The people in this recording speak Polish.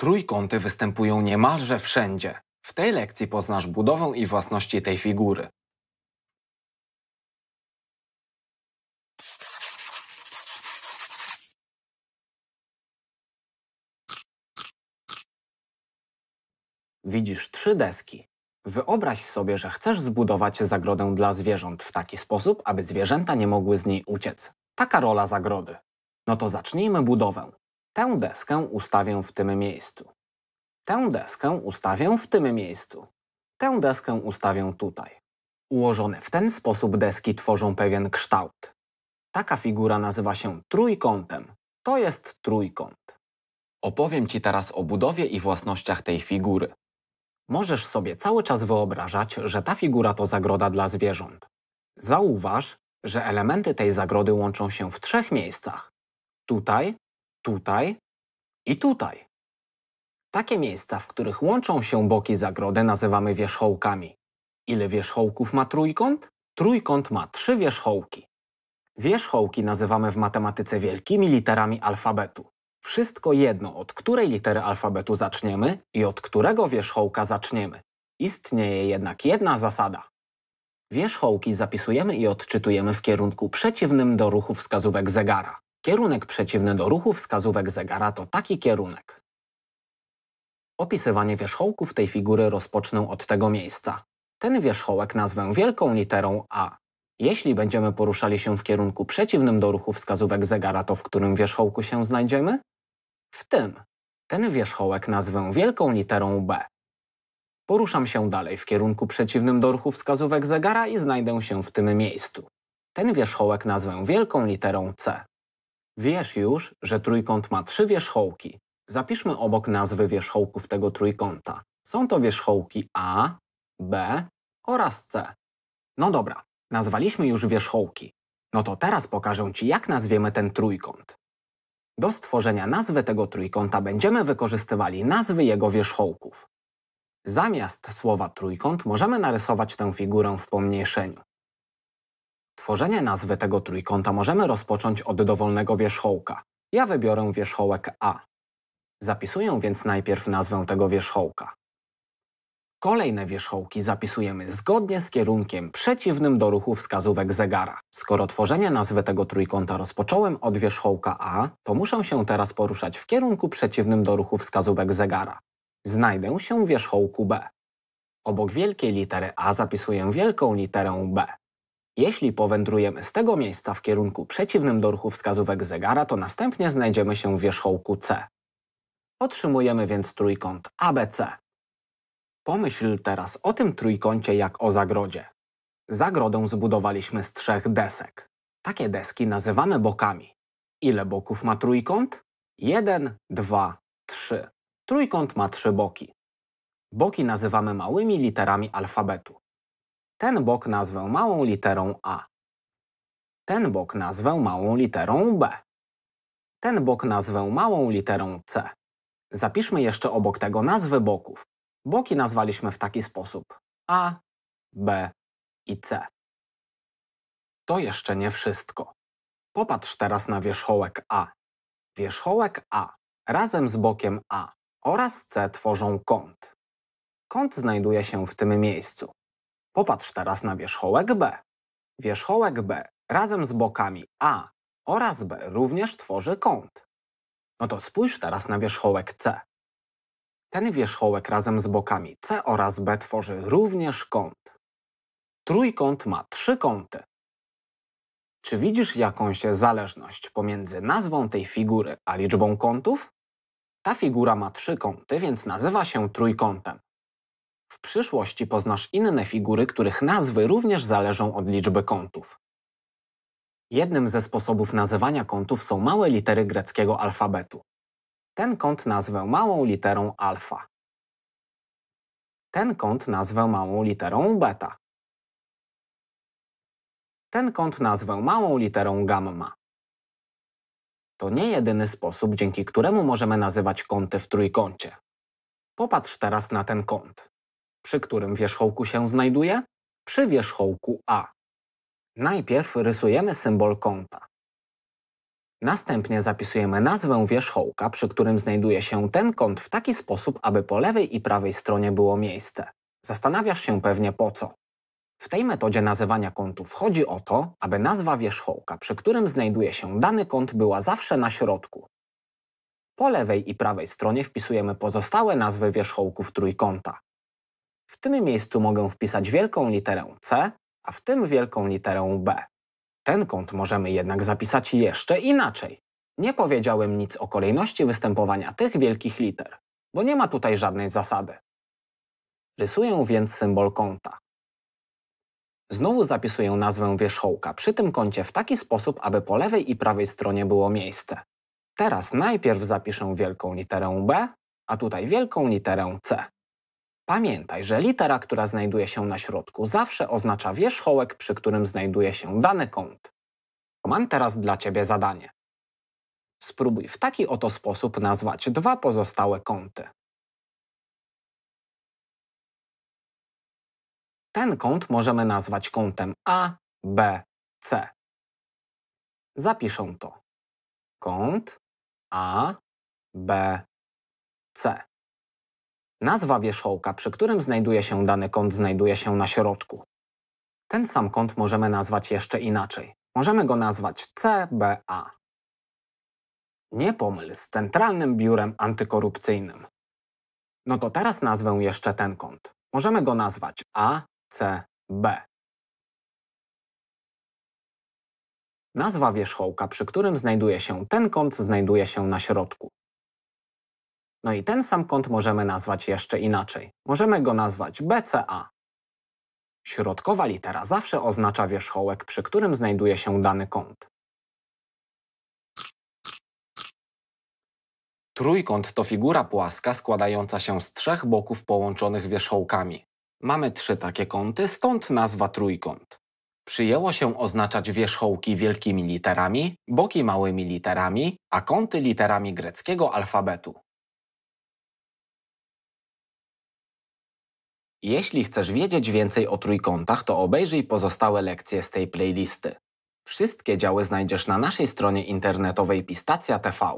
Trójkąty występują niemalże wszędzie. W tej lekcji poznasz budowę i własności tej figury. Widzisz trzy deski. Wyobraź sobie, że chcesz zbudować zagrodę dla zwierząt w taki sposób, aby zwierzęta nie mogły z niej uciec. Taka rola zagrody. No to zacznijmy budowę. Tę deskę ustawię w tym miejscu. Tę deskę ustawię w tym miejscu. Tę deskę ustawię tutaj. Ułożone w ten sposób deski tworzą pewien kształt. Taka figura nazywa się trójkątem. To jest trójkąt. Opowiem Ci teraz o budowie i własnościach tej figury. Możesz sobie cały czas wyobrażać, że ta figura to zagroda dla zwierząt. Zauważ, że elementy tej zagrody łączą się w trzech miejscach. Tutaj, tutaj i tutaj. Takie miejsca, w których łączą się boki zagrody, nazywamy wierzchołkami. Ile wierzchołków ma trójkąt? Trójkąt ma trzy wierzchołki. Wierzchołki nazywamy w matematyce wielkimi literami alfabetu. Wszystko jedno, od której litery alfabetu zaczniemy i od którego wierzchołka zaczniemy. Istnieje jednak jedna zasada. Wierzchołki zapisujemy i odczytujemy w kierunku przeciwnym do ruchu wskazówek zegara. Kierunek przeciwny do ruchu wskazówek zegara to taki kierunek. Opisywanie wierzchołków tej figury rozpocznę od tego miejsca. Ten wierzchołek nazwę wielką literą A. Jeśli będziemy poruszali się w kierunku przeciwnym do ruchu wskazówek zegara, to w którym wierzchołku się znajdziemy? W tym. Ten wierzchołek nazwę wielką literą B. Poruszam się dalej w kierunku przeciwnym do ruchu wskazówek zegara i znajdę się w tym miejscu. Ten wierzchołek nazwę wielką literą C. Wiesz już, że trójkąt ma trzy wierzchołki. Zapiszmy obok nazwy wierzchołków tego trójkąta. Są to wierzchołki A, B oraz C. No dobra, nazwaliśmy już wierzchołki. No to teraz pokażę Ci, jak nazwiemy ten trójkąt. Do stworzenia nazwy tego trójkąta będziemy wykorzystywali nazwy jego wierzchołków. Zamiast słowa trójkąt możemy narysować tę figurę w pomniejszeniu. Tworzenie nazwy tego trójkąta możemy rozpocząć od dowolnego wierzchołka. Ja wybiorę wierzchołek A. Zapisuję więc najpierw nazwę tego wierzchołka. Kolejne wierzchołki zapisujemy zgodnie z kierunkiem przeciwnym do ruchu wskazówek zegara. Skoro tworzenie nazwy tego trójkąta rozpocząłem od wierzchołka A, to muszę się teraz poruszać w kierunku przeciwnym do ruchu wskazówek zegara. Znajdę się w wierzchołku B. Obok wielkiej litery A zapisuję wielką literę B. Jeśli powędrujemy z tego miejsca w kierunku przeciwnym do ruchu wskazówek zegara, to następnie znajdziemy się w wierzchołku C. Otrzymujemy więc trójkąt ABC. Pomyśl teraz o tym trójkącie jak o zagrodzie. Zagrodę zbudowaliśmy z trzech desek. Takie deski nazywamy bokami. Ile boków ma trójkąt? 1, 2, 3. Trójkąt ma trzy boki. Boki nazywamy małymi literami alfabetu. Ten bok nazwę małą literą A. Ten bok nazwę małą literą B. Ten bok nazwę małą literą C. Zapiszmy jeszcze obok tego nazwy boków. Boki nazwaliśmy w taki sposób A, B i C. To jeszcze nie wszystko. Popatrz teraz na wierzchołek A. Wierzchołek A razem z bokiem A oraz C tworzą kąt. Kąt znajduje się w tym miejscu. Popatrz teraz na wierzchołek B. Wierzchołek B razem z bokami A oraz B również tworzy kąt. No to spójrz teraz na wierzchołek C. Ten wierzchołek razem z bokami C oraz B tworzy również kąt. Trójkąt ma trzy kąty. Czy widzisz jakąś zależność pomiędzy nazwą tej figury a liczbą kątów? Ta figura ma trzy kąty, więc nazywa się trójkątem. W przyszłości poznasz inne figury, których nazwy również zależą od liczby kątów. Jednym ze sposobów nazywania kątów są małe litery greckiego alfabetu. Ten kąt nazwę małą literą alfa. Ten kąt nazwę małą literą beta. Ten kąt nazwę małą literą gamma. To nie jedyny sposób, dzięki któremu możemy nazywać kąty w trójkącie. Popatrz teraz na ten kąt przy którym wierzchołku się znajduje? Przy wierzchołku A. Najpierw rysujemy symbol kąta. Następnie zapisujemy nazwę wierzchołka, przy którym znajduje się ten kąt w taki sposób, aby po lewej i prawej stronie było miejsce. Zastanawiasz się pewnie po co. W tej metodzie nazywania kątów chodzi o to, aby nazwa wierzchołka, przy którym znajduje się dany kąt, była zawsze na środku. Po lewej i prawej stronie wpisujemy pozostałe nazwy wierzchołków trójkąta. W tym miejscu mogę wpisać wielką literę C, a w tym wielką literę B. Ten kąt możemy jednak zapisać jeszcze inaczej. Nie powiedziałem nic o kolejności występowania tych wielkich liter, bo nie ma tutaj żadnej zasady. Rysuję więc symbol kąta. Znowu zapisuję nazwę wierzchołka przy tym kącie w taki sposób, aby po lewej i prawej stronie było miejsce. Teraz najpierw zapiszę wielką literę B, a tutaj wielką literę C. Pamiętaj, że litera, która znajduje się na środku, zawsze oznacza wierzchołek, przy którym znajduje się dany kąt. Mam teraz dla Ciebie zadanie. Spróbuj w taki oto sposób nazwać dwa pozostałe kąty. Ten kąt możemy nazwać kątem A, B, C. Zapiszę to. Kąt A, B, C. Nazwa wierzchołka, przy którym znajduje się dany kąt, znajduje się na środku. Ten sam kąt możemy nazwać jeszcze inaczej. Możemy go nazwać CBA. Nie pomyl z Centralnym Biurem Antykorupcyjnym. No to teraz nazwę jeszcze ten kąt. Możemy go nazwać ACB. Nazwa wierzchołka, przy którym znajduje się ten kąt, znajduje się na środku. No i ten sam kąt możemy nazwać jeszcze inaczej. Możemy go nazwać BCA. Środkowa litera zawsze oznacza wierzchołek, przy którym znajduje się dany kąt. Trójkąt to figura płaska składająca się z trzech boków połączonych wierzchołkami. Mamy trzy takie kąty, stąd nazwa trójkąt. Przyjęło się oznaczać wierzchołki wielkimi literami, boki małymi literami, a kąty literami greckiego alfabetu. Jeśli chcesz wiedzieć więcej o trójkątach, to obejrzyj pozostałe lekcje z tej playlisty. Wszystkie działy znajdziesz na naszej stronie internetowej Pistacja TV.